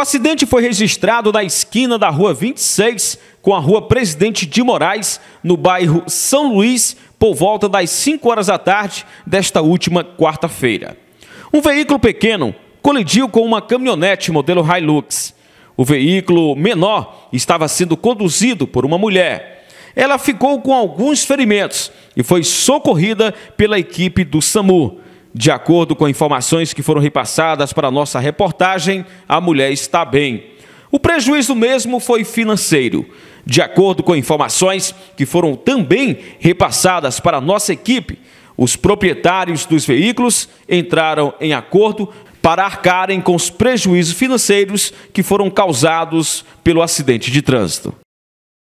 O acidente foi registrado na esquina da Rua 26 com a Rua Presidente de Moraes, no bairro São Luís, por volta das 5 horas da tarde desta última quarta-feira. Um veículo pequeno colidiu com uma caminhonete modelo Hilux. O veículo menor estava sendo conduzido por uma mulher. Ela ficou com alguns ferimentos e foi socorrida pela equipe do SAMU. De acordo com informações que foram repassadas para nossa reportagem, a mulher está bem. O prejuízo mesmo foi financeiro. De acordo com informações que foram também repassadas para nossa equipe, os proprietários dos veículos entraram em acordo para arcarem com os prejuízos financeiros que foram causados pelo acidente de trânsito.